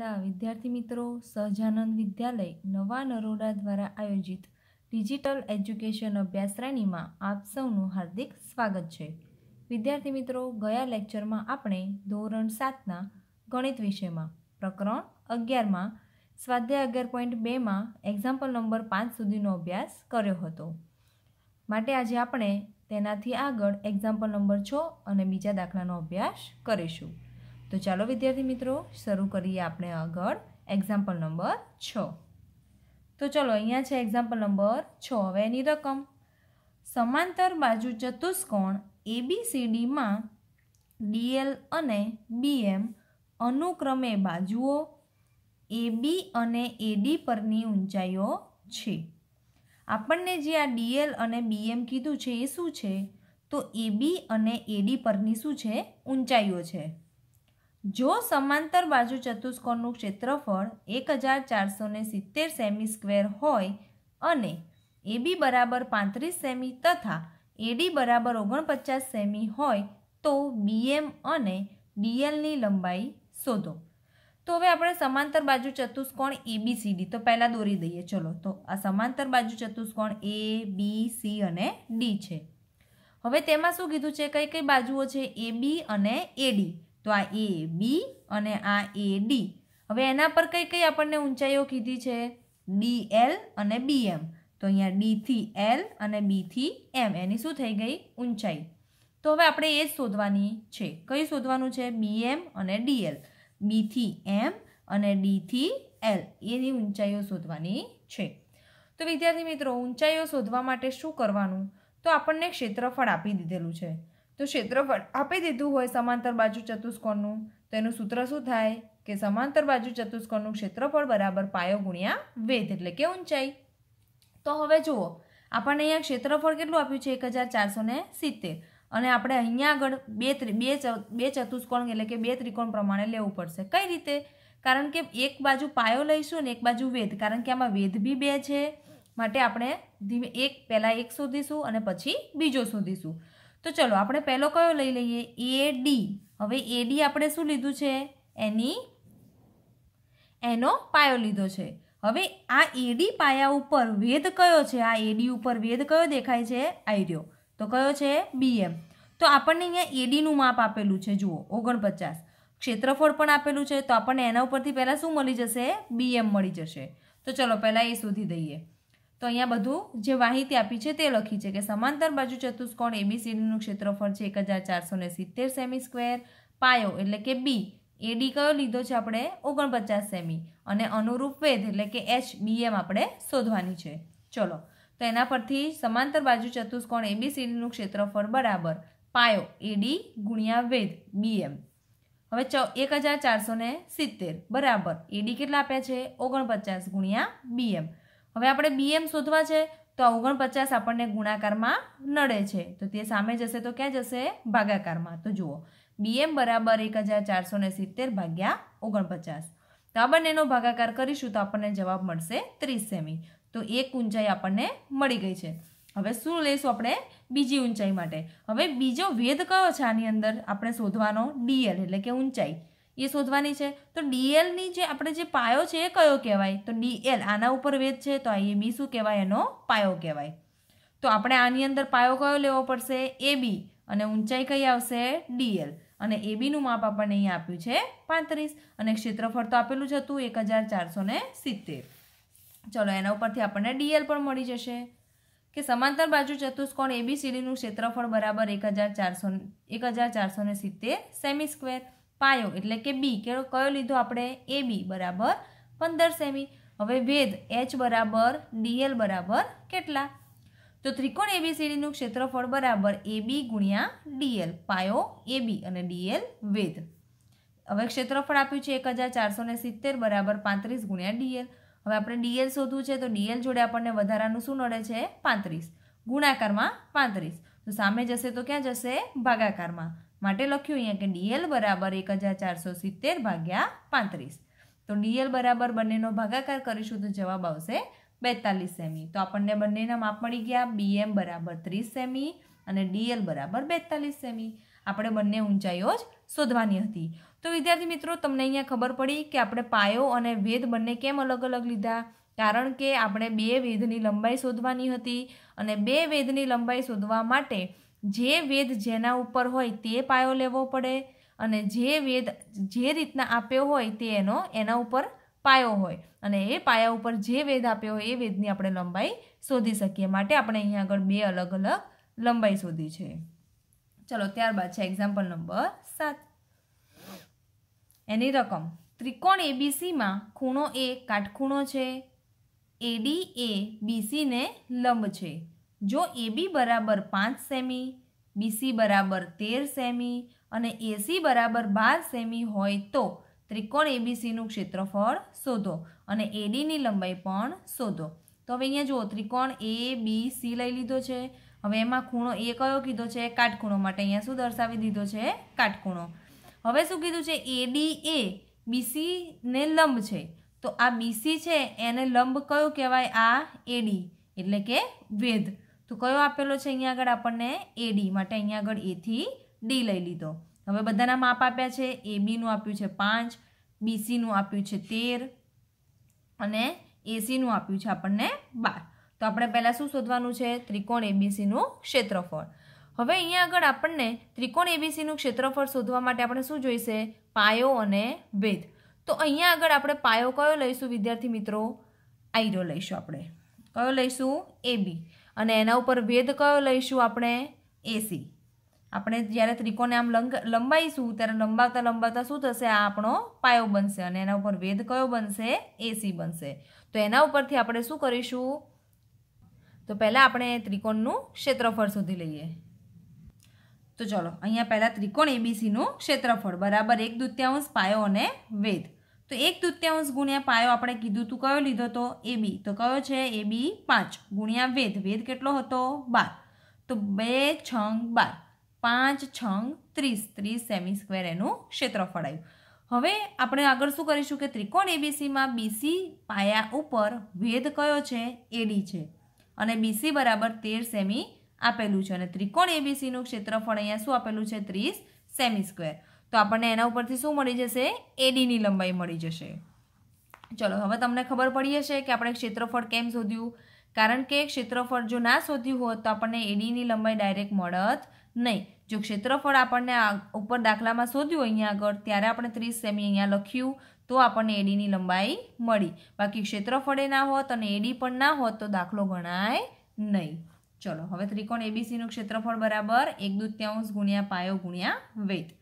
ના વિદ્યાર્થી મિત્રો સહજાનંદ વિદ્યાલય નવા નરોડા દ્વારા આયોજિત ડિજિટલ એજ્યુકેશન અભ્યાસ શ્રેણીમાં આપ સૌનું હાર્દિક સ્વાગત છે વિદ્યાર્થી મિત્રો ગયા લેક્ચરમાં આપણે ધોરણ સાતના ગણિત વિષયમાં પ્રકરણ અગિયારમાં સ્વાધ્યાય અગિયાર પોઈન્ટ બેમાં એક્ઝામ્પલ નંબર પાંચ સુધીનો અભ્યાસ કર્યો હતો માટે આજે આપણે તેનાથી આગળ એક્ઝામ્પલ નંબર છ અને બીજા દાખલાનો અભ્યાસ કરીશું તો ચાલો વિદ્યાર્થી મિત્રો શરૂ કરીએ આપણે આગળ એક્ઝામ્પલ નંબર છ તો ચલો અહીંયા છે એક્ઝામ્પલ નંબર છ હવે એની રકમ સમાંતર બાજુ ચતુષ્કોણ એબીસીડીમાં ડીએલ અને બી એમ અનુક્રમે બાજુઓ એબી અને એડી પરની ઊંચાઈઓ છે આપણને જે આ ડીએલ અને બી એમ કીધું છે એ શું છે તો એબી અને એડી પરની શું છે ઊંચાઈઓ છે જો સમાંતર બાજુ ચતુષ્કોણનું ક્ષેત્રફળ એક હજાર ચારસો સિત્તેર સેમી સ્ક્વેર હોય અને એબી બરાબર પાંત્રીસ સેમી તથા એડી બરાબર ઓગણપચાસ સેમી હોય તો બીએમ અને ડીએલની લંબાઈ શોધો તો હવે આપણે સમાંતર બાજુ ચતુષ્કોણ એબીસીડી તો પહેલાં દોરી દઈએ ચલો તો આ સમાંતર બાજુ ચતુષ્કોણ એ બી સી અને ડી છે હવે તેમાં શું કીધું છે કઈ કઈ બાજુઓ છે એ બી અને એડી તો આ એ બી અને આ એ ડી હવે એના પર કઈ કઈ આપણને ઊંચાઈઓ કીધી છે ડી એલ અને બી એમ તો અહીંયા ડીથી એલ અને બીથી એમ એની શું થઈ ગઈ ઊંચાઈ તો હવે આપણે એ જ શોધવાની છે કઈ શોધવાનું છે બી એમ અને ડી એલ બીથી એમ અને ડીથી એલ એની ઊંચાઈઓ શોધવાની છે તો વિદ્યાર્થી મિત્રો ઊંચાઈઓ શોધવા માટે શું કરવાનું તો આપણને ક્ષેત્રફળ આપી દીધેલું છે તો ક્ષેત્રફળ આપી દીધું હોય સમાંતર બાજુ ચતુષ્કોણનું તો એનું સૂત્ર શું થાય કે સમાંતર બાજુ ચતુષ્કોણનું ક્ષેત્રફળ બરાબર પાયો ગુણ્યા વેધ એટલે કે ઊંચાઈ તો હવે જુઓ આપણને અહીંયા ક્ષેત્રફળ કેટલું આપ્યું છે એક હજાર ચારસો સિત્તેર અને આપણે અહીંયા આગળ બે બે બે ચતુષ્કોણ એટલે કે બે ત્રિકોણ પ્રમાણે લેવું પડશે કઈ રીતે કારણ કે એક બાજુ પાયો લઈશું અને એક બાજુ વેધ કારણ કે આમાં વેધ બી બે છે માટે આપણે ધીમે એક પહેલાં એક શોધીશું અને પછી બીજો શોધીશું તો ચલો આપણે પહેલો કયો લઈ લઈએ એ ડી હવે એ ડી આપણે શું લીધું છે એની એનો પાયો લીધો છે હવે આ એડી પાયા ઉપર વેદ કયો છે આ એડી ઉપર વેદ કયો દેખાય છે આયર્યો તો કયો છે બી એમ તો આપણને અહીંયા એડીનું માપ આપેલું છે જુઓ ઓગણપચાસ ક્ષેત્રફળ પણ આપેલું છે તો આપણને એના ઉપરથી પહેલાં શું મળી જશે બીએમ મળી જશે તો ચલો પહેલાં એ શોધી દઈએ તો અહીંયા બધું જે માહિતી આપી છે તે લખી છે કે સમાંતર બાજુ ચતુષ્કોણ એબીસીડીનું ક્ષેત્રફળ છે એક હજાર ચારસો સિત્તેર સેમી સ્ક્વેર પાયો એટલે કે બી એડી કયો લીધો છે આપણે ઓગણપચાસ સેમી અને અનુરૂપ વેધ એટલે કે એચ બીએમ આપણે શોધવાની છે ચલો તો એના પરથી સમાંતર બાજુ ચતુષ્કોણ એબીસીડીનું ક્ષેત્રફળ બરાબર પાયો એડી ગુણ્યા વેધ બીએમ હવે ચ એક હજાર ચારસો સિત્તેર બરાબર એડી કેટલા આપ્યા છે ઓગણપચાસ ગુણ્યા બીએમ હવે આપણે બીએમ શોધવા છે તો ઓગણપચાસ આપણને ગુણાકારમાં નડે છે તો તે સામે જશે તો ક્યાં જશે ભાગાકારમાં તો જુઓ બીએમ બરાબર એક હજાર ચારસો સિત્તેર ભાગ્યા ઓગણપચાસ તો આ બંનેનો ભાગાકાર કરીશું તો આપણને જવાબ મળશે ત્રીસ સેમી તો એક ઊંચાઈ આપણને મળી ગઈ છે હવે શું લઈશું આપણે બીજી ઊંચાઈ માટે હવે બીજો વેદ કયો છે આની અંદર આપણે શોધવાનો ડીએલ એટલે કે ઊંચાઈ એ શોધવાની છે તો ડીએલની જે આપણે જે પાયો છે એ કયો કહેવાય તો ડીએલ આના ઉપર વેદ છે તો એ બી શું કહેવાય એનો પાયો કહેવાય તો આપણે આની અંદર પાયો કયો લેવો પડશે એ બી અને ઊંચાઈ કઈ આવશે ડીએલ અને એ બીનું માપ આપણને અહીં આપ્યું છે પાંત્રીસ અને ક્ષેત્રફળ તો આપેલું જ હતું એક હજાર ચારસો ને સિત્તેર ચલો એના ઉપરથી આપણને ડીએલ પણ મળી જશે કે સમાંતર બાજુ ચતુષ્કોણ એબીસીડીનું ક્ષેત્રફળ બરાબર એક હજાર ચારસો એક હજાર ચારસો સિત્તેર સેમી સ્ક્વેર પાયો એટલે કે બી કે કયો લીધો આપણે એ બી બરાબર પંદર સેમી હવે ભેદ એચ બરાબર ડીએલ બરાબર કેટલા તો ત્રિકોણ એબીસીડીનું ક્ષેત્રફળ બરાબર એબી ગુણ્યા ડીએલ પાયો એબી અને ડીએલ વેદ હવે ક્ષેત્રફળ આપ્યું છે એક હજાર ચારસો ને સિત્તેર બરાબર પાંત્રીસ ગુણ્યા ડીએલ હવે આપણે ડીએલ શોધવું છે તો ડીએલ જોડે આપણને વધારાનું શું નડે છે પાંત્રીસ ગુણાકારમાં પાંત્રીસ તો સામે જશે તો ક્યાં જશે ભાગાકારમાં માટે લખ્યું અહીંયા કે ડીએલ બરાબર એક હજાર ચારસો સિત્તેર ભાગ્યા પાંત્રીસ તો ડીએલ બરાબર બંનેનો ભાગાકાર કરીશું તો જવાબ આવશે બેતાલીસ સેમી તો આપણને બંનેના માપ મળી ગયા બીએમ બરાબર ત્રીસ સેમી અને ડીએલ બરાબર બેતાલીસ સેમી આપણે બંને ઊંચાઈઓ જ શોધવાની હતી તો વિદ્યાર્થી મિત્રો તમને અહીંયા ખબર પડી કે આપણે પાયો અને વેદ બંને કેમ અલગ અલગ લીધા કારણ કે આપણે બે વેદની લંબાઈ શોધવાની હતી અને બે વેદની લંબાઈ શોધવા માટે જે વેદ જેના ઉપર હોય તે પાયો લેવો પડે અને જે વેદ જે રીતના આપ્યો હોય તે એનો એના ઉપર પાયો હોય અને એ પાયા ઉપર જે વેદ આપ્યો હોય એ વેદની આપણે લંબાઈ શોધી શકીએ માટે આપણે અહીંયા આગળ બે અલગ અલગ લંબાઈ શોધી છે ચલો ત્યારબાદ છે એક્ઝામ્પલ નંબર સાત એની રકમ ત્રિકોણ એબીસીમાં ખૂણો એ કાટખૂણો છે એડી એ બીસીને લંબ છે જો એબી બરાબર પાંચ સેમી બીસી બરાબર તેર સેમી અને એસી બરાબર બાર સેમી હોય તો ત્રિકોણ એબીસીનું ક્ષેત્રફળ શોધો અને એડીની લંબાઈ પણ શોધો તો હવે અહીંયા જુઓ ત્રિકોણ એ બી સી લઈ લીધો છે હવે એમાં ખૂણો એ કયો કીધો છે કાટખૂણો માટે અહીંયા શું દર્શાવી દીધો છે કાટખૂણો હવે શું કીધું છે એડી એ બીસીને લંબ છે તો આ બીસી છે એને લંબ કયો કહેવાય આ એડી એટલે કે વેધ તો કયો આપેલો છે અહીંયા આગળ આપણને એડી માટે અહીંયા આગળ એથી ડી લઈ લીધો હવે બધાના માપ આપ્યા છે એ બીનું આપ્યું છે પાંચ બીસીનું આપ્યું છે તેર અને એસીનું આપ્યું છે આપણને બાર તો આપણે પહેલાં શું શોધવાનું છે ત્રિકોણ એબીસીનું ક્ષેત્રફળ હવે અહીંયા આગળ આપણને ત્રિકોણ એબીસીનું ક્ષેત્રફળ શોધવા માટે આપણે શું જોઈશે પાયો અને ભેદ તો અહીંયા આગળ આપણે પાયો કયો લઈશું વિદ્યાર્થી મિત્રો આઈરો લઈશું આપણે કયો લઈશું એબી અને એના ઉપર વેદ કયો લઈશું આપણે એસી આપણે જ્યારે ત્રિકોણને આમ લંગ લંબાઈશું ત્યારે લંબાતા લંબાતા શું થશે આ આપણો પાયો બનશે અને એના ઉપર વેદ કયો બનશે એસી બનશે તો એના ઉપરથી આપણે શું કરીશું તો પહેલાં આપણે ત્રિકોણનું ક્ષેત્રફળ શોધી લઈએ તો ચલો અહીંયા પહેલાં ત્રિકોણ એબીસીનું ક્ષેત્રફળ બરાબર એક દૂત્યાંશ પાયો અને વેદ તો એક તૃત્યાંશ ગુણ્યા પાયો આપણે કીધું તું કયો લીધો તો એ બી તો કયો છે એ બી પાંચ ગુણ્યા વેદ વેદ કેટલો હતો બાર તો બે છંગ બાર પાંચ છંગ ત્રીસ ત્રીસ સેમી સ્ક્વેર એનું ક્ષેત્રફળ આવ્યું હવે આપણે આગળ શું કરીશું કે ત્રિકોણ એબીસીમાં બીસી પાયા ઉપર વેદ કયો છે એડી છે અને બીસી બરાબર તેર સેમી આપેલું છે અને ત્રિકોણ એબીસીનું ક્ષેત્રફળ અહીંયા શું આપેલું છે ત્રીસ સેમી સ્ક્વેર તો આપણને એના ઉપરથી શું મળી જશે એડીની લંબાઈ મળી જશે ચલો હવે તમને ખબર પડી હશે કે આપણે ક્ષેત્રફળ કેમ શોધ્યું કારણ કે ક્ષેત્રફળ જો ના શોધ્યું હોત તો આપણને એડીની લંબાઈ ડાયરેક્ટ મળત નહીં જો ક્ષેત્રફળ આપણને ઉપર દાખલામાં શોધ્યું અહીંયા આગળ ત્યારે આપણે ત્રીસ સેમી અહીંયા લખ્યું તો આપણને એડીની લંબાઈ મળી બાકી ક્ષેત્રફળે ના હોત અને એડી પણ ના હોત તો દાખલો ગણાય નહીં ચલો હવે ત્રિકોણ એબીસીનું ક્ષેત્રફળ બરાબર એક દૂત્યાંશ ગુણ્યા પાયો ગુણ્યા વેધ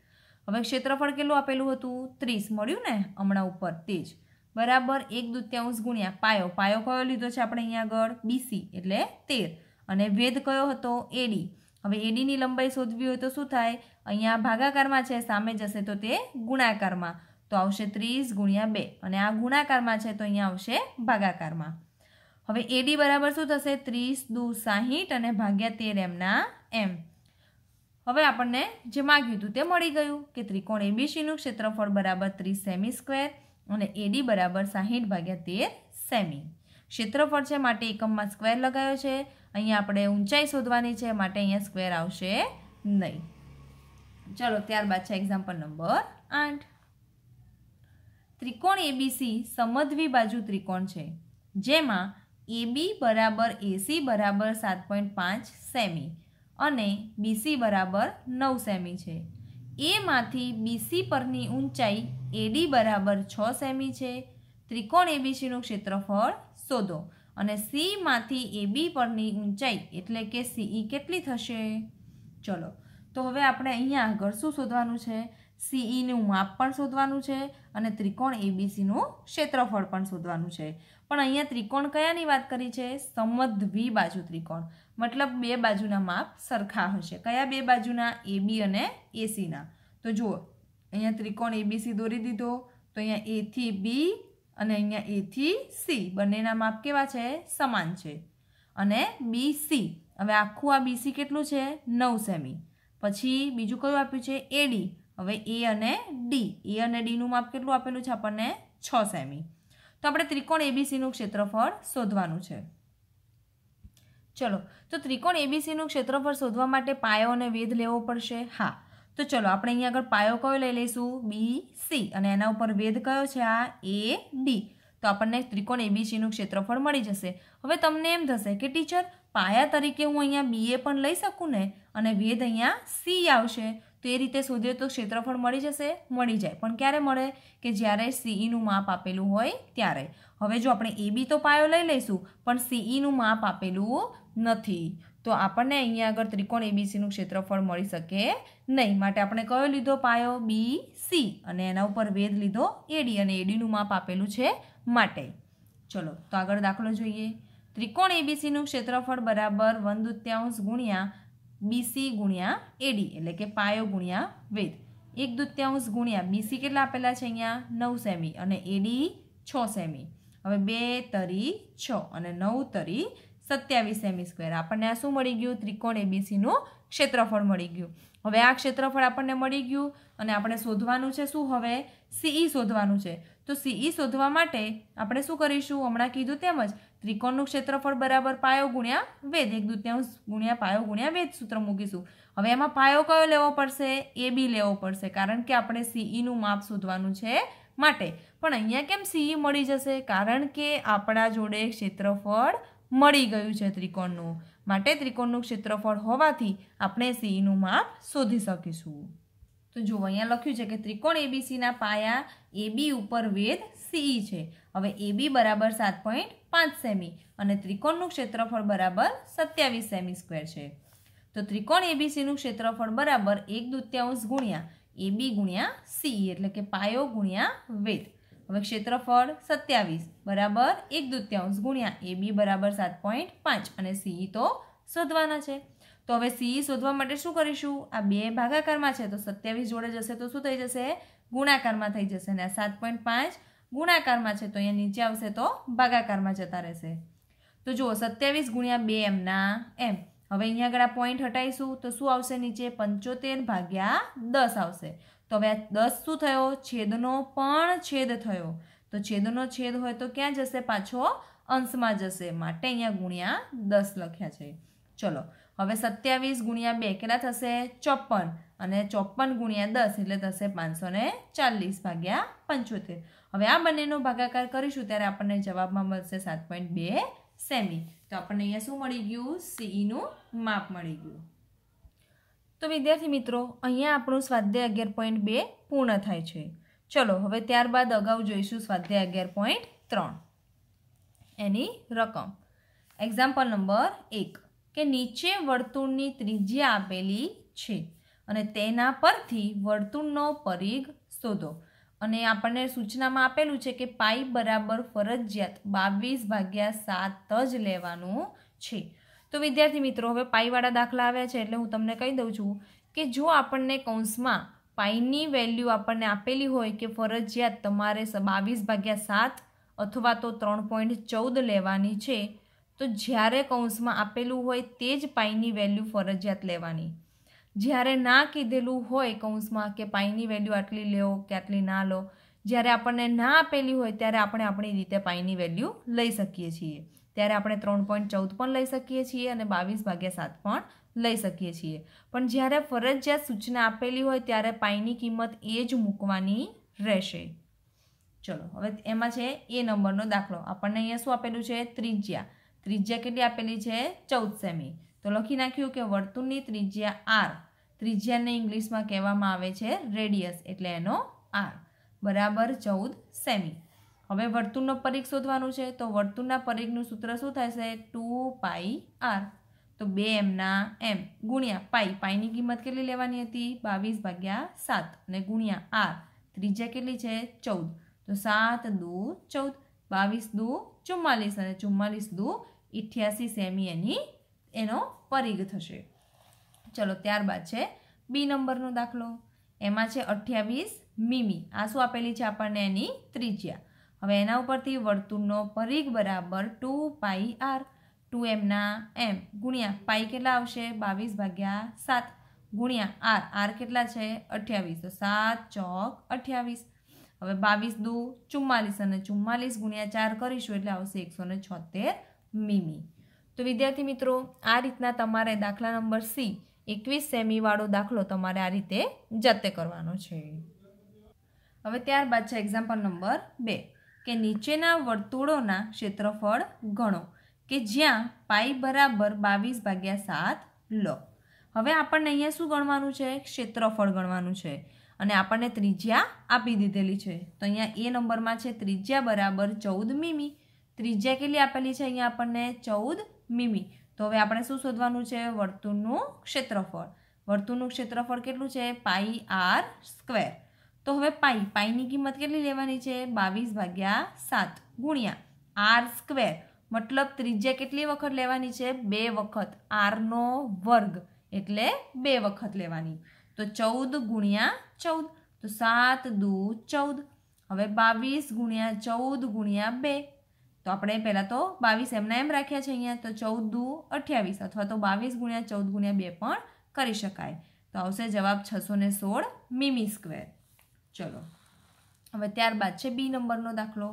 હવે ક્ષેત્રફળ કેટલું આપેલું હતું ત્રીસ મળ્યું ને હમણાં ઉપર તે જ બરાબર એક દૂત્યાંશ ગુણ્યા પાયો પાયો કયો લીધો છે આપણે અહીંયા આગળ બીસી એટલે તેર અને વેદ કયો હતો એડી હવે એડીની લંબાઈ શોધવી હોય તો શું થાય અહીંયા ભાગાકારમાં છે સામે જશે તો તે ગુણાકારમાં તો આવશે ત્રીસ ગુણ્યા બે અને આ ગુણાકારમાં છે તો અહીંયા આવશે ભાગાકારમાં હવે એડી બરાબર શું થશે ત્રીસ દુ સાહીઠ અને ભાગ્યા તેર એમના એમ હવે આપણને જે માગ્યું હતું તે મળી ગયું કે ત્રિકોણ એબીસીનું ક્ષેત્રફળ બરાબર ત્રીસ સેમી સ્ક્વેર અને એડી બરાબર સાહીઠ ભાગ્યા તેર સેમી ક્ષેત્રફળ છે માટે એકમમાં સ્ક્વેર લગાવ્યો છે અહીંયા આપણે ઊંચાઈ શોધવાની છે માટે અહીંયા સ્ક્વેર આવશે નહીં ચલો ત્યારબાદ છે એક્ઝામ્પલ નંબર આઠ ત્રિકોણ એબીસી સમધવી બાજુ ત્રિકોણ છે જેમાં એબી બરાબર એસી બરાબર સાત પોઈન્ટ પાંચ સેમી અને બીસી બરાબર નવ સેમી છે એમાંથી બીસી પરની ઊંચાઈ એડી બરાબર છ સેમી છે ત્રિકોણ એબીસીનું ક્ષેત્રફળ શોધો અને સીમાંથી એબી પરની ઊંચાઈ એટલે કે સીઈ e કેટલી થશે ચલો તો હવે આપણે અહીંયા આગળ શું શોધવાનું છે સીઈનું e માપ પણ શોધવાનું છે અને ત્રિકોણ એબીસીનું ક્ષેત્રફળ પણ શોધવાનું છે પણ અહીંયા ત્રિકોણ કયાની વાત કરી છે સમદ્વી બાજુ ત્રિકોણ મતલબ બે બાજુના માપ સરખા હશે કયા બે બાજુના એબી અને એસીના તો જુઓ અહીંયા ત્રિકોણ એબીસી દોરી દીધો તો અહીંયા એથી બી અને અહીંયા એથી સી બંનેના માપ કેવા છે સમાન છે અને બી સી હવે આખું આ બીસી કેટલું છે નવ સેમી પછી બીજું કયું આપ્યું છે એડી હવે એ અને ડી એ અને ડીનું માપ કેટલું આપેલું છે આપણને છ સેમી તો આપણે ત્રિકોણ એબીસીનું ક્ષેત્રફળ શોધવાનું છે ચલો તો ત્રિકોણ એબીસીનું ક્ષેત્રફળ શોધવા માટે પાયો અને વેધ લેવો પડશે હા તો ચલો આપણે અહીંયા આગળ પાયો કયો લઈ લઈશું બી સી અને એના ઉપર વેધ કયો છે આ એ ડી તો આપણને ત્રિકોણ એબીસીનું ક્ષેત્રફળ મળી જશે હવે તમને એમ થશે કે ટીચર પાયા તરીકે હું અહીંયા બીએ પણ લઈ શકું ને અને વેધ અહીંયા સી આવશે તો એ રીતે સુધરે તો ક્ષેત્રફળ મળી જશે મળી જાય પણ ક્યારે મળે કે જ્યારે સીઈનું e માપ આપેલું હોય ત્યારે હવે જો આપણે એબી તો પાયો લઈ લઈશું પણ સીઈનું e માપ આપેલું નથી તો આપણને અહીંયા આગળ ત્રિકોણ એબીસીનું ક્ષેત્રફળ મળી શકે નહીં માટે આપણે કયો લીધો પાયો બી સી અને એના ઉપર વેદ લીધો એડી અને એડીનું માપ આપેલું છે માટે ચલો તો આગળ દાખલો જોઈએ ત્રિકોણ એબીસીનું ક્ષેત્રફળ બરાબર વન દુત્યાંશ ગુણ્યા બીસી ગુણ્યા એડી એટલે કે પાયો ગુણ્યા વેદ એક દૂત્યાંશ ગુણ્યા બીસી કેટલા આપેલા છે અહીંયા નવ સેમી અને એડી છ સેમી હવે બે તરી છ અને નવ તરી સત્યાવીસ સેમી સ્ક્વેર આપણને આ શું મળી ગયું ત્રિકોણ એબીસીનું ક્ષેત્રફળ મળી ગયું હવે આ ક્ષેત્રફળ આપણને મળી ગયું અને આપણે શોધવાનું છે શું હવે સીઈ e શોધવાનું છે તો સીઈ e શોધવા માટે આપણે શું કરીશું હમણાં કીધું તેમ જ ત્રિકોણનું ક્ષેત્રફળ બરાબર પાયો ગુણ્યા વેદ એક દૂત્યાંશ ગુણ્યા પાયો ગુણ્યા વેદ સૂત્ર મૂકીશું હવે એમાં પાયો કયો લેવો પડશે એ બી લેવો પડશે કારણ કે આપણે સીઈનું e માપ શોધવાનું છે માટે પણ અહીંયા કેમ સીઈ e મળી જશે કારણ કે આપણા જોડે ક્ષેત્રફળ મળી ગયું છે ત્રિકોણનું માટે ત્રિકોણનું ક્ષેત્રફળ હોવાથી આપણે સીઈનું e માપ શોધી શકીશું તો જો અહીંયા લખ્યું છે કે ત્રિકોણ એબીસીના પાયા એબી ઉપર વેદ સીઈ છે હવે એબી બરાબર સાત પોઈન્ટ પાંચ સેમી અને ત્રિકોણનું ક્ષેત્રફળ બરાબર સત્યાવીસ સેમી સ્ક્વેર છે તો ત્રિકોણ એબીસીનું ક્ષેત્રફળ બરાબર એક દૂત્યાંશ ગુણ્યા એબી ગુણ્યા સીઈ એટલે કે પાયો ગુણ્યા વેદ હવે ક્ષેત્રફળ સત્યાવીસ બરાબર એક દૂત્યાંશ ગુણ્યા એબી બરાબર સાત પોઈન્ટ પાંચ અને સીઈ તો શોધવાના છે તો હવે સી શોધવા માટે શું કરીશું આ બે ભાગાકારમાં છે તો સત્યાવીસ જોડે જશે તો શું થઈ જશે ગુણાકારમાં થઈ જશે ને આ સાત પોઈન્ટ પાંચ ગુણાકારમાં છે તો અહીંયા નીચે આવશે તો ભાગાકારમાં જતા રહેશે તો જુઓ સત્યાવીસ ગુણ્યા બે એમના એમ હવે અહીંયા આગળ પોઈન્ટ હટાવીશું તો શું આવશે નીચે પંચોતેર ભાગ્યા દસ આવશે તો હવે આ દસ શું થયો છેદનો પણ છેદ થયો તો છેદનો છેદ હોય તો ક્યાં જશે પાછો અંશમાં જશે માટે અહીંયા ગુણ્યા દસ લખ્યા છે ચલો હવે સત્યાવીસ ગુણ્યા બે કેટલા થશે ચોપન અને ચોપન ગુણ્યા દસ એટલે થશે પાંચસો ને ચાલીસ ભાગ્યા પંચોતેર હવે આ બંનેનો ભાગાકાર કરીશું ત્યારે આપણને જવાબમાં મળશે સાત પોઈન્ટ બે સેમી તો આપણને અહીંયા શું મળી ગયું સીઈનું e માપ મળી ગયું તો વિદ્યાર્થી મિત્રો અહીંયા આપણું સ્વાધ્યાય અગિયાર પોઈન્ટ બે પૂર્ણ થાય છે ચલો હવે ત્યારબાદ અગાઉ જોઈશું સ્વાધ્યાય અગિયાર પોઈન્ટ ત્રણ એની રકમ એક્ઝામ્પલ નંબર એક કે નીચે વર્તુળની ત્રિજ્યા આપેલી છે અને તેના પરથી વર્તુળનો પરિઘ શોધો અને આપણને સૂચનામાં આપેલું છે કે પાઈ બરાબર ફરજિયાત બાવીસ ભાગ્યા સાત જ લેવાનું છે તો વિદ્યાર્થી મિત્રો હવે પાઈવાળા દાખલા આવ્યા છે એટલે હું તમને કહી દઉં છું કે જો આપણને કૌંસમાં પાઈની વેલ્યુ આપણને આપેલી હોય કે ફરજિયાત તમારે બાવીસ ભાગ્યા સાત અથવા તો ત્રણ પોઈન્ટ ચૌદ લેવાની છે તો જ્યારે કૌંસમાં આપેલું હોય તે જ પાઈની વેલ્યુ ફરજિયાત લેવાની જ્યારે ના કીધેલું હોય કૌંસમાં કે પાઈની વેલ્યુ આટલી લો કે આટલી ના લો જ્યારે આપણને ના આપેલી હોય ત્યારે આપણે આપણી રીતે પાઈની વેલ્યુ લઈ શકીએ છીએ ત્યારે આપણે ત્રણ પોઈન્ટ ચૌદ પણ લઈ શકીએ છીએ અને બાવીસ ભાગ્યા સાત પણ લઈ શકીએ છીએ પણ જ્યારે ફરજિયાત સૂચના આપેલી હોય ત્યારે પાઈની કિંમત એ જ મૂકવાની રહેશે ચલો હવે એમાં છે એ નંબરનો દાખલો આપણને અહીંયા શું આપેલું છે ત્રિજ્યા ત્રિજ્યા કેટલી આપેલી છે ચૌદ સેમી તો લખી નાખ્યું કે વર્તુળની ત્રિજ્યા આર ત્રિજ્યાને ઇંગ્લિશમાં કહેવામાં આવે છે રેડિયસ એટલે એનો આર બરાબર ચૌદ સેમી હવે વર્તુળનો પરીખ શોધવાનું છે તો વર્તુળના પરીખનું સૂત્ર શું થશે ટુ પાઈ આર તો બે એમના એમ ગુણ્યા પાઈ પાઈની કિંમત કેટલી લેવાની હતી બાવીસ ભાગ્યા સાત અને ગુણ્યા આર ત્રિજ્યા કેટલી છે ચૌદ તો સાત દુ ચૌદ બાવીસ દુ ચુમ્માલીસ અને ચુમ્માલીસ દુ ઇઠ્યાસી સેમી એની એનો પરિઘ થશે ચલો ત્યારબાદ છે બી નંબરનો દાખલો એમાં છે અઠ્યાવીસ મીમી આ શું આપેલી છે આપણને એની ત્રિજ્યા હવે એના ઉપરથી વર્તુળનો પરિઘ બરાબર ટુ પાઈ આર ટુ એમના એમ ગુણ્યા પાઈ કેટલા આવશે બાવીસ ભાગ્યા સાત ગુણ્યા આર આર કેટલા છે અઠ્યાવીસ તો સાત ચોક અઠ્યાવીસ હવે બાવીસ દુ ચુમ્માલીસ અને ચુમ્માલીસ ગુણ્યા ચાર કરીશું એટલે આવશે એકસો ને છોતેર મીમી તો વિદ્યાર્થી મિત્રો આ રીતના તમારે દાખલા નંબર સી એકવીસ સેમીવાળો દાખલો તમારે આ રીતે જતે કરવાનો છે હવે ત્યારબાદ છે એક્ઝામ્પલ નંબર બે કે નીચેના વર્તુળોના ક્ષેત્રફળ ગણો કે જ્યાં પાઈ બરાબર બાવીસ ભાગ્યા સાત લો હવે આપણને અહીંયા શું ગણવાનું છે ક્ષેત્રફળ ગણવાનું છે અને આપણને ત્રિજ્યા આપી દીધેલી છે તો અહીંયા એ નંબરમાં છે ત્રિજ્યા બરાબર ચૌદ મીમી ત્રિજ્યા કેટલી આપેલી છે અહીંયા આપણને ચૌદ મીમી તો હવે આપણે શું શોધવાનું છે વર્તુળનું ક્ષેત્રફળ વર્તુળનું ક્ષેત્રફળ કેટલું છે પાઈ આર સ્ક્વેર તો હવે પાઈ પાઈની કિંમત કેટલી લેવાની છે બાવીસ ભાગ્યા સાત ગુણ્યા આર સ્ક્વેર મતલબ ત્રિજ્યા કેટલી વખત લેવાની છે બે વખત આરનો વર્ગ એટલે બે વખત લેવાની તો ચૌદ ગુણ્યા ચૌદ તો સાત દુ ચૌદ હવે બાવીસ ગુણ્યા ચૌદ ગુણ્યા બે તો આપણે પહેલાં તો બાવીસ એમના એમ રાખ્યા છે અહીંયા તો ચૌદ દુ અઠ્યાવીસ અથવા તો બાવીસ ગુણ્યા ચૌદ ગુણ્યા બે પણ કરી શકાય તો આવશે જવાબ છસો ને સોળ મીમી સ્ક્વેર ચલો હવે ત્યારબાદ છે બી નંબરનો દાખલો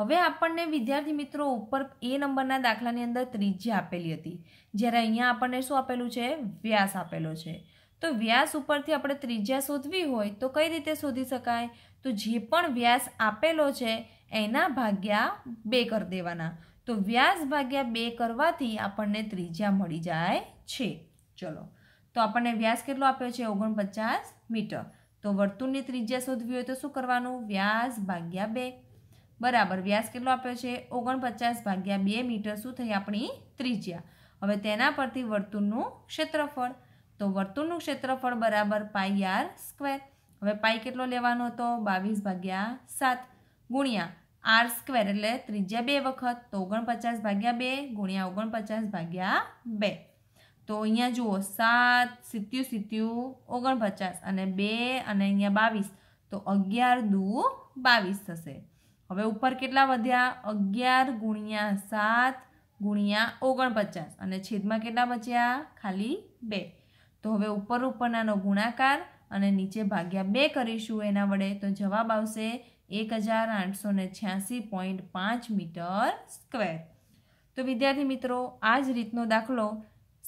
હવે આપણને વિદ્યાર્થી મિત્રો ઉપર એ નંબરના દાખલાની અંદર ત્રિજ્યા આપેલી હતી જ્યારે અહીંયા આપણને શું આપેલું છે વ્યાસ આપેલો છે તો વ્યાસ ઉપરથી આપણે ત્રિજ્યા શોધવી હોય તો કઈ રીતે શોધી શકાય તો જે પણ વ્યાસ આપેલો છે એના ભાગ્યા બે કરી દેવાના તો વ્યાસ ભાગ્યા બે કરવાથી આપણને ત્રિજ્યા મળી જાય છે ચલો તો આપણને વ્યાસ કેટલો આપ્યો છે ઓગણપચાસ મીટર તો વર્તુળની ત્રિજ્યા શોધવી હોય તો શું કરવાનું વ્યાસ ભાગ્યા બે બરાબર વ્યાસ કેટલો આપ્યો છે ઓગણપચાસ ભાગ્યા બે મીટર શું થઈ આપણી ત્રિજ્યા હવે તેના પરથી વર્તુળનું ક્ષેત્રફળ તો વર્તુળનું ક્ષેત્રફળ બરાબર પાઈ આર સ્ક્વેર હવે પાઈ કેટલો લેવાનો હતો બાવીસ ભાગ્યા સાત ગુણ્યા આર સ્ક્વેર એટલે ત્રિજ્યા બે વખત તો ઓગણપચાસ ભાગ્યા બે ગુણ્યા ઓગણપચાસ ભાગ્યા બે તો અહીંયા જુઓ સાત સિત્યુ સિત્યુ ઓગણપચાસ અને બે અને અહીંયા બાવીસ તો અગિયાર દુ બાવીસ થશે હવે ઉપર કેટલા વધ્યા અગિયાર ગુણ્યા સાત ગુણ્યા ઓગણપચાસ અને છેદમાં કેટલા બચ્યા ખાલી બે તો હવે ઉપર ઉપરનાનો ગુણાકાર અને નીચે ભાગ્યા બે કરીશું એના વડે તો જવાબ આવશે એક હજાર આઠસો ને છ્યાસી પોઈન્ટ પાંચ મીટર સ્ક્વેર તો વિદ્યાર્થી મિત્રો આ જ રીતનો દાખલો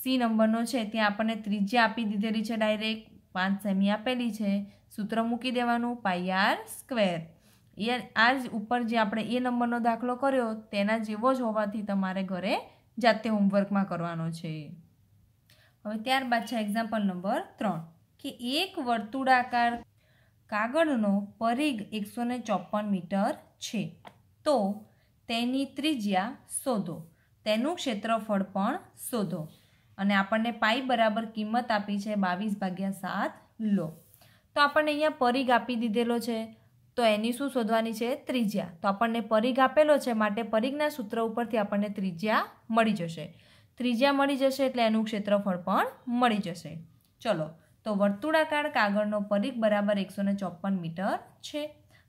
સી નંબરનો છે ત્યાં આપણને ત્રિજ્યા આપી દીધેલી છે ડાયરેક્ટ પાંચ સેમી આપેલી છે સૂત્ર મૂકી દેવાનું પાયાર સ્ક્વેર એ આ જ ઉપર જે આપણે એ નંબરનો દાખલો કર્યો તેના જેવો જ હોવાથી તમારે ઘરે જાતે હોમવર્કમાં કરવાનો છે હવે ત્યારબાદ છે એક્ઝામ્પલ નંબર ત્રણ કે એક વર્તુળાકાર કાગળનો પરિઘ એકસો ને ચોપન મીટર છે તો તેની ત્રિજ્યા શોધો તેનું ક્ષેત્રફળ પણ શોધો અને આપણને પાઈ બરાબર કિંમત આપી છે બાવીસ ભાગ્યા સાત લો તો આપણને અહીંયા પરિઘ આપી દીધેલો છે તો એની શું શોધવાની છે ત્રિજ્યા તો આપણને પરિઘ આપેલો છે માટે પરિઘના સૂત્ર ઉપરથી આપણને ત્રિજ્યા મળી જશે ત્રિજ્યા મળી જશે એટલે એનું ક્ષેત્રફળ પણ મળી જશે ચલો તો વર્તુળાકાર કાગળનો પરિઘ બરાબર એકસો ને ચોપન મીટર છે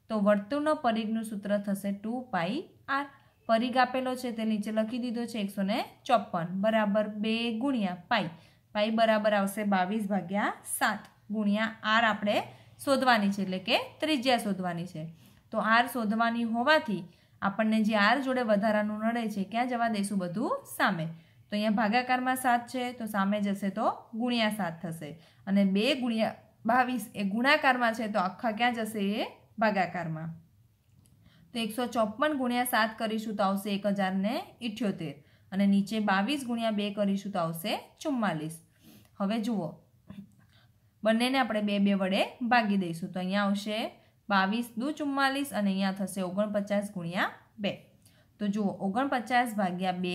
તો વર્તુળનો પરિઘનું સૂત્ર થશે ટુ પાઈ આર પરિઘ આપેલો છે તે નીચે લખી દીધો છે એકસો ને ચોપન બરાબર બે ગુણ્યા પાઈ પાઈ બરાબર આવશે બાવીસ ભાગ્યા સાત ગુણ્યા આર આપણે શોધવાની છે એટલે કે ત્રિજ્યા શોધવાની છે તો આર શોધવાની હોવાથી આપણને જે આર જોડે વધારાનું નડે છે ક્યાં જવા દઈશું બધું સામે તો અહીંયા ભાગાકારમાં સાત છે તો સામે જશે તો ગુણ્યા સાત થશે અને બે ગુણ્યા બાવીસ એ ગુણાકારમાં છે તો આખા ક્યાં જશે એ ભાગાકારમાં તો એકસો ચોપન ગુણ્યા સાત કરીશું તો આવશે એક હજારને ઇઠ્યોતેર અને નીચે બાવીસ ગુણ્યા બે કરીશું તો આવશે ચુમ્માલીસ હવે જુઓ બંનેને આપણે બે બે વડે ભાગી દઈશું તો અહીંયા આવશે બાવીસ દુ ચુમ્માલીસ અને અહીંયા થશે ઓગણપચાસ ગુણ્યા બે તો જુઓ ઓગણપચાસ ભાગ્યા બે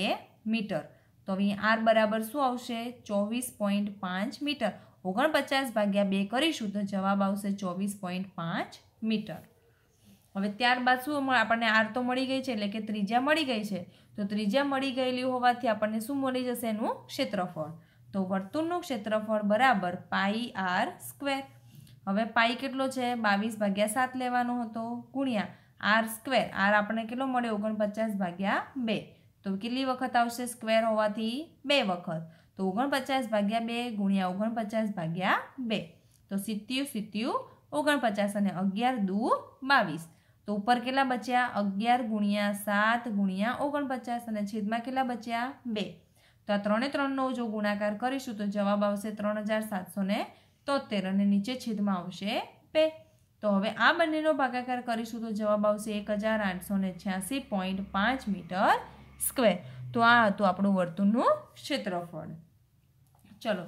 મીટર તો અહીં આર બરાબર શું આવશે ચોવીસ પોઈન્ટ પાંચ મીટર ઓગણપચાસ ભાગ્યા બે કરીશું તો જવાબ આવશે ચોવીસ પોઈન્ટ પાંચ મીટર હવે ત્યારબાદ શું આપણને આર તો મળી ગઈ છે એટલે કે ત્રીજા મળી ગઈ છે તો ત્રીજા મળી ગયેલી હોવાથી આપણને શું મળી જશે એનું ક્ષેત્રફળ તો વર્તુળનું ક્ષેત્રફળ બરાબર પાઈ આર સ્ક્વેર હવે પાઈ કેટલો છે બાવીસ ભાગ્યા સાત લેવાનો હતો ગુણ્યા આર સ્ક્વેર આર આપણને કેટલો મળ્યો ઓગણપચાસ ભાગ્યા બે તો કેટલી વખત આવશે સ્ક્વેર હોવાથી બે વખત તો ઓગણપચાસ ભાગ્યા બે ગુણ્યા ઓગણપચાસ ભાગ્યા બે તો સિત્યું સિત્યું ઓગણપચાસ અને અગિયાર દૂ બાવીસ તો ઉપર કેટલા બચ્યા અગિયાર ગુણ્યા સાત ગુણ્યા ઓગણપચાસ અને છેદમાં કેટલા બચ્યા બે તો આ ત્રણે ત્રણનો જો ગુણાકાર કરીશું તો જવાબ આવશે ત્રણ હજાર સાતસો ને તોતેર અને નીચે છેદમાં આવશે બે તો હવે આ બંનેનો ભાગાકાર કરીશું તો જવાબ આવશે એક હજાર આઠસો ને છ્યાસી પોઈન્ટ પાંચ મીટર સ્ક્વેર તો આ હતું આપણું વર્તુળનું ક્ષેત્રફળ ચલો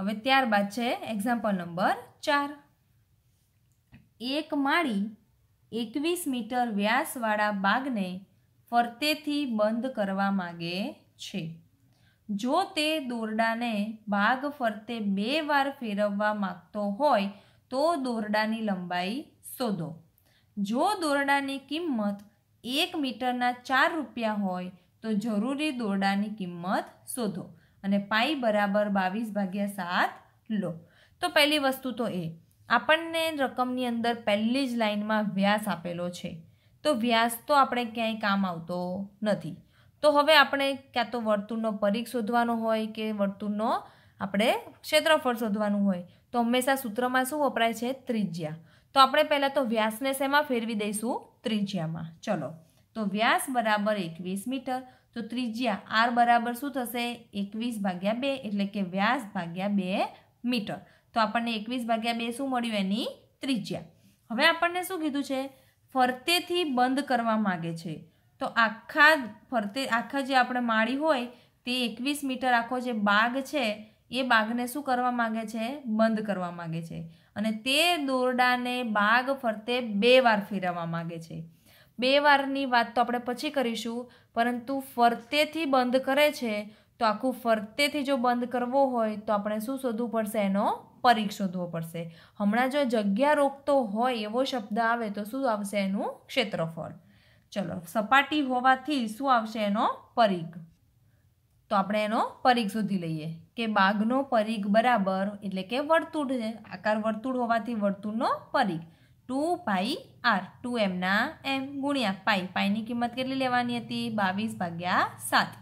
હવે ત્યારબાદ છે એક્ઝામ્પલ નંબર ચાર એક માળી એકવીસ મીટર વ્યાસવાળા બાગને ફરતેથી બંધ કરવા માગે છે જો તે દોરડાને બાગ ફરતે બે વાર ફેરવવા માગતો હોય તો દોરડાની લંબાઈ શોધો જો દોરડાની કિંમત એક મીટરના ચાર રૂપિયા હોય તો જરૂરી દોરડાની કિંમત શોધો અને પાઈ બરાબર બાવીસ ભાગ્યા સાત લો તો પહેલી વસ્તુ તો એ આપણને રકમની અંદર પહેલી જ લાઇનમાં વ્યાસ આપેલો છે તો વ્યાસ તો આપણે ક્યાંય કામ આવતો નથી તો હવે આપણે ક્યાં તો વર્તુળનો પરીખ શોધવાનો હોય કે વર્તુળનો આપણે ક્ષેત્રફળ શોધવાનું હોય તો હંમેશા સૂત્રમાં શું વપરાય છે ત્રિજ્યા તો આપણે પહેલાં તો વ્યાસને શેમાં ફેરવી દઈશું ત્રિજ્યામાં ચલો તો વ્યાસ બરાબર એકવીસ મીટર તો ત્રિજ્યા આર બરાબર શું થશે એકવીસ ભાગ્યા બે એટલે કે વ્યાસ ભાગ્યા બે મીટર તો આપણને એકવીસ ભાગ્યા બે શું મળ્યું એની ત્રિજ્યા હવે આપણને શું કીધું છે ફરતેથી બંધ કરવા માગે છે તો આખા ફરતે આખા જે આપણે માળી હોય તે એકવીસ મીટર આખો જે બાગ છે એ બાઘને શું કરવા માગે છે બંધ કરવા માગે છે અને તે દોરડાને બાઘ ફરતે બે વાર ફેરવવા માગે છે બે વારની વાત તો આપણે પછી કરીશું પરંતુ ફરતેથી બંધ કરે છે તો આખું ફરતેથી જો બંધ કરવો હોય તો આપણે શું શોધવું પડશે એનો પરીખ શોધવો પડશે હમણાં જો જગ્યા રોકતો હોય એવો શબ્દ આવે તો શું આવશે એનું ક્ષેત્રફળ ચલો સપાટી હોવાથી શું આવશે એનો પરીખ તો આપણે એનો પરીખ શોધી લઈએ કે બાઘનો પરીખ બરાબર એટલે કે વર્તુળ છે આકાર વર્તુળ હોવાથી વર્તુળનો પરીખ ટુ પાઈ આર ટુ એમના એમ ગુણ્યા પાઈ પાઈની કિંમત કેટલી લેવાની હતી બાવીસ ભાગ્યા સાત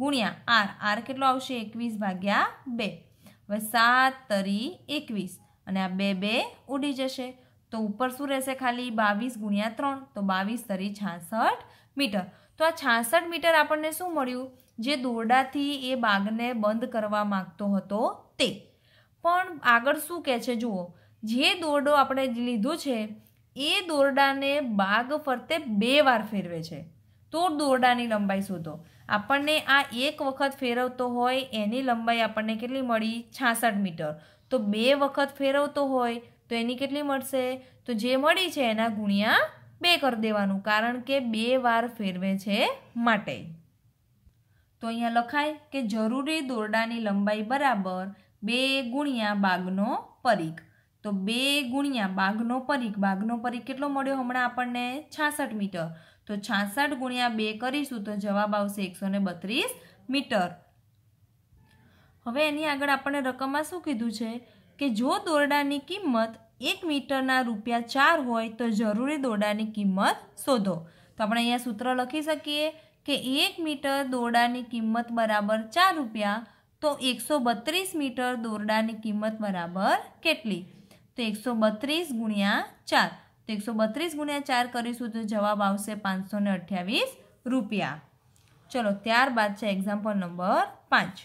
ગુણ્યા આર આર કેટલો આવશે એકવીસ ભાગ્યા બે હવે સાત તરી એકવીસ અને આ બે બે ઉડી જશે તો ઉપર શું રહેશે ખાલી બાવીસ ગુણ્યા ત્રણ તો બાવીસ તરી છાસઠ મીટર તો આ છાસઠ મીટર આપણને શું મળ્યું જે દોરડાથી એ બાગને બંધ કરવા માગતો હતો તે પણ આગળ શું કહે છે જુઓ જે દોરડો આપણે લીધો છે એ દોરડાને બાગ ફરતે બે વાર ફેરવે છે તો દોરડાની લંબાઈ શોધો આપણને આ એક વખત ફેરવતો હોય એની લંબાઈ આપણને કેટલી મળી છાસઠ મીટર તો બે વખત ફેરવતો હોય તો એની કેટલી મળશે તો જે મળી છે એના ગુણ્યા બે કરી દેવાનું કારણ કે બે વાર ફેરવે છે માટે તો અહીંયા લખાય કે જરૂરી દોરડાની લંબાઈ બરાબર બે ગુણ્યા બાગનો પરીખ તો બે ગુણ્યા બાઘનો પરીખ બાઘનો પરીખ કેટલો મળ્યો હમણાં આપણને છાસઠ મીટર તો છાસઠ ગુણ્યા બે કરીશું તો જવાબ આવશે એકસો બત્રીસ મીટર હવે એની આગળ આપણને રકમમાં શું કીધું છે કે જો દોરડાની કિંમત એક મીટરના રૂપિયા ચાર હોય તો જરૂરી દોરડાની કિંમત શોધો તો આપણે અહીંયા સૂત્ર લખી શકીએ કે એક મીટર દોરડાની કિંમત બરાબર ચાર રૂપિયા તો એકસો બત્રીસ મીટર દોરડાની કિંમત બરાબર કેટલી તો એકસો બત્રીસ ગુણ્યા ચાર તો એકસો બત્રીસ ગુણ્યા ચાર કરીશું તો જવાબ આવશે પાંચસો ને અઠ્યાવીસ રૂપિયા ચલો ત્યારબાદ છે એક્ઝામ્પલ નંબર પાંચ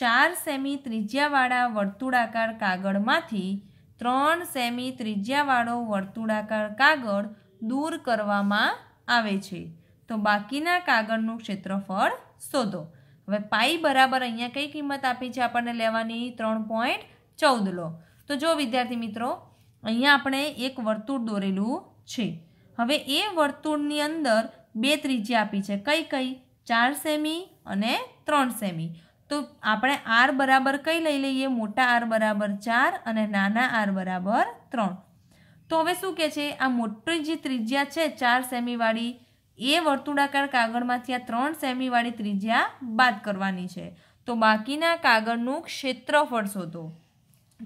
ચાર સેમી ત્રિજ્યાવાળા વર્તુળાકાર કાગળમાંથી ત્રણ સેમી ત્રિજ્યાવાળો વર્તુળાકાર કાગળ દૂર કરવામાં આવે છે તો બાકીના કાગળનું ક્ષેત્રફળ શોધો હવે પાઈ બરાબર અહીંયા કઈ કિંમત આપી છે આપણને લેવાની ત્રણ પોઈન્ટ ચૌદ લો તો જો વિદ્યાર્થી મિત્રો અહીંયા આપણે એક વર્તુળ દોરેલું છે હવે એ વર્તુળની અંદર બે ત્રિજ્યા આપી છે કઈ કઈ ચાર સેમી અને ત્રણ સેમી તો આપણે આર બરાબર કઈ લઈ લઈએ મોટા આર બરાબર ચાર અને નાના આર બરાબર ત્રણ તો હવે શું કહે છે આ મોટી જે ત્રિજ્યા છે ચાર સેમીવાળી એ વર્તુળાકાર કાગળમાંથી આ ત્રણ સેમીવાળી ત્રિજ્યા બાદ કરવાની છે તો બાકીના કાગળનું ક્ષેત્રફળ શોધો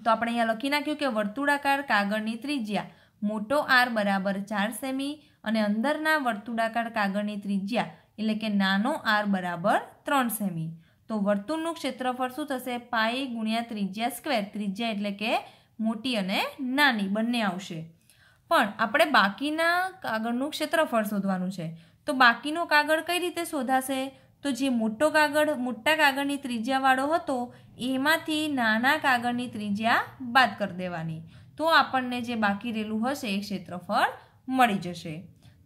તો આપણે અહીંયા લખી નાખ્યું કે વર્તુળાકાર કાગળની ત્રિજ્યા મોટો આર બરાબર ચાર સેમી અને અંદરના વર્તુળાકાર કાગળની ત્રિજ્યા એટલે કે નાનો આર બરાબર ત્રણ સેમી તો વર્તુળનું ક્ષેત્રફળ શું થશે પાઈ ગુણ્યા ત્રિજ્યા સ્ક્વેર ત્રિજ્યા એટલે કે મોટી અને નાની બંને આવશે પણ આપણે બાકીના કાગળનું ક્ષેત્રફળ શોધવાનું છે તો બાકીનો કાગળ કઈ રીતે શોધાશે તો જે મોટો કાગળ મોટા કાગળની ત્રિજ્યાવાળો હતો એમાંથી નાના કાગળની ત્રિજ્યા બાદ કરી દેવાની તો આપણને જે બાકી રહેલું હશે એ ક્ષેત્રફળ મળી જશે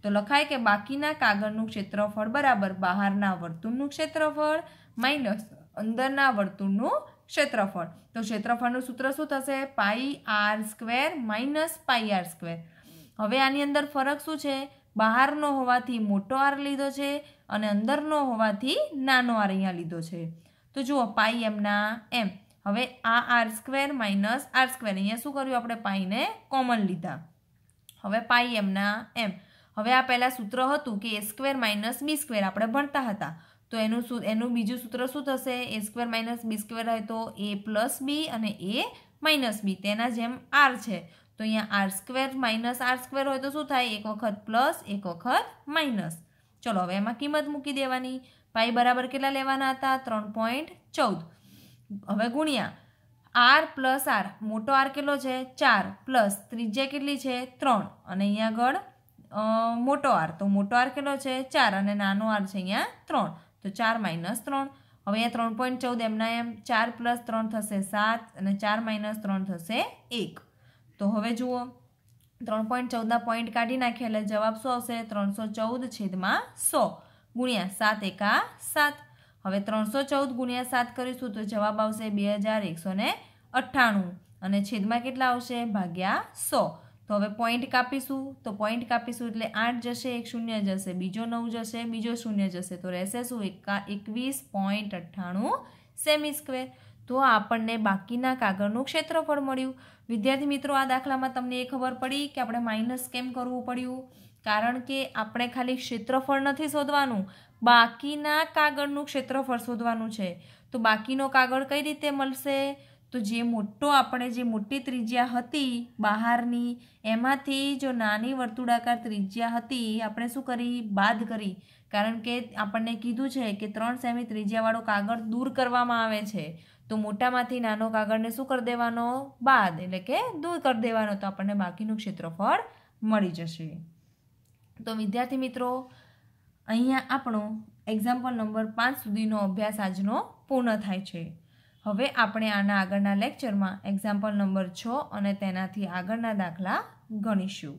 તો લખાય કે બાકીના કાગળનું ક્ષેત્રફળ બરાબર બહારના વર્તુળનું ક્ષેત્રફળ માઇનસ અંદરના વર્તુળનું ક્ષેત્રફળ તો ક્ષેત્રફળનું સૂત્ર શું થશે pi r square minus pi r square હવે આની અંદર ફરક શું છે બહારનો હોવાથી મોટો આર લીધો છે અને અંદરનો હોવાથી નાનો આર અહીંયા લીધો છે તો જુઓ પાઈ એમના એમ હવે આ r square minus r square અહીંયા શું કર્યું આપણે પાઈને કોમન લીધા હવે પાઈ એમના એમ હવે આ પહેલાં સૂત્ર હતું કે a square minus b square આપણે ભણતા હતા તો એનું શું એનું બીજું સૂત્ર શું થશે a square minus b square હોય તો એ પ્લસ બી અને એ માઇનસ બી તેના જેમ આર છે તો અહીંયા r square minus r square હોય તો શું થાય એક વખત પ્લસ એક વખત માઇનસ ચલો હવે એમાં કિંમત મૂકી દેવાની પાઈ બરાબર કેટલા લેવાના હતા ત્રણ પોઈન્ટ ચૌદ હવે ગુણ્યા આર પ્લસ આર મોટો આર કેટલો છે ચાર પ્લસ ત્રિજ્યા કેટલી છે ત્રણ અને અહીંયા આગળ મોટો આર તો મોટો આર કેટલો છે ચાર અને નાનો આર છે અહીંયા ત્રણ તો ચાર માઇનસ ત્રણ હવે અહીંયા ત્રણ પોઈન્ટ ચૌદ એમના એમ ચાર પ્લસ ત્રણ થશે સાત અને ચાર માઇનસ ત્રણ થશે એક તો હવે જુઓ ત્રણ પોઈન્ટ ચૌદના પોઈન્ટ કાઢી નાખીએ એટલે જવાબ શું આવશે ત્રણસો ચૌદ છેદમાં સો ગુણ્યા સાત એકા સાત હવે ત્રણસો ચૌદ ગુણ્યા સાત કરીશું તો જવાબ આવશે બે હજાર એકસો ને અઠ્ઠાણું અને છેદમાં કેટલા આવશે ભાગ્યા સો તો હવે પોઈન્ટ કાપીશું તો પોઈન્ટ કાપીશું એટલે આઠ જશે એક શૂન્ય જશે બીજો નવ જશે બીજો શૂન્ય જશે તો રહેશે શું એકા એકવીસ પોઈન્ટ અઠ્ઠાણું સેમી સ્ક્વેર તો આપણને બાકીના કાગળનું ક્ષેત્રફળ મળ્યું વિદ્યાર્થી મિત્રો આ દાખલામાં તમને એ ખબર પડી કે આપણે માઇનસ કેમ કરવું પડ્યું કારણ કે આપણે ખાલી ક્ષેત્રફળ નથી શોધવાનું બાકીના કાગળનું ક્ષેત્રફળ શોધવાનું છે તો બાકીનો કાગળ કઈ રીતે મળશે તો જે મોટો આપણે જે મોટી ત્રિજ્યા હતી બહારની એમાંથી જો નાની વર્તુળાકાર ત્રિજ્યા હતી આપણે શું કરી બાદ કરી કારણ કે આપણને કીધું છે કે ત્રણ સેમી ત્રિજ્યાવાળો કાગળ દૂર કરવામાં આવે છે તો મોટામાંથી નાનો કાગળને શું કરી દેવાનો બાદ એટલે કે દૂર કરી દેવાનો તો આપણને બાકીનું ક્ષેત્રફળ મળી જશે તો વિદ્યાર્થી મિત્રો અહીંયા આપણો એક્ઝામ્પલ નંબર પાંચ સુધીનો અભ્યાસ આજનો પૂર્ણ થાય છે હવે આપણે આના આગળના લેક્ચરમાં એક્ઝામ્પલ નંબર છ અને તેનાથી આગળના દાખલા ગણીશું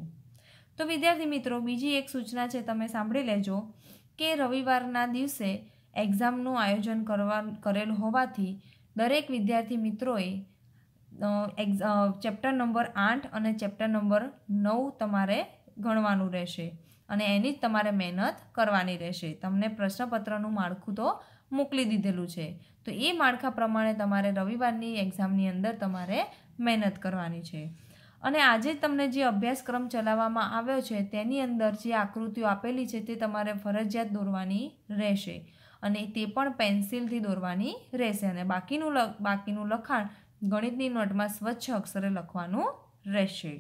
તો વિદ્યાર્થી મિત્રો બીજી એક સૂચના છે તમે સાંભળી લેજો કે રવિવારના દિવસે એક્ઝામનું આયોજન કરવા કરેલ હોવાથી દરેક વિદ્યાર્થી મિત્રોએ એક્ઝ ચેપ્ટર નંબર આઠ અને ચેપ્ટર નંબર નવ તમારે ગણવાનું રહેશે અને એની જ તમારે મહેનત કરવાની રહેશે તમને પ્રશ્નપત્રનું માળખું તો મોકલી દીધેલું છે તો એ માળખા પ્રમાણે તમારે રવિવારની એક્ઝામની અંદર તમારે મહેનત કરવાની છે અને આજે તમને જે અભ્યાસક્રમ ચલાવવામાં આવ્યો છે તેની અંદર જે આકૃતિઓ આપેલી છે તે તમારે ફરજિયાત દોરવાની રહેશે અને તે પણ પેન્સિલથી દોરવાની રહેશે અને બાકીનું બાકીનું લખાણ ગણિતની નોટમાં સ્વચ્છ અક્ષરે લખવાનું રહેશે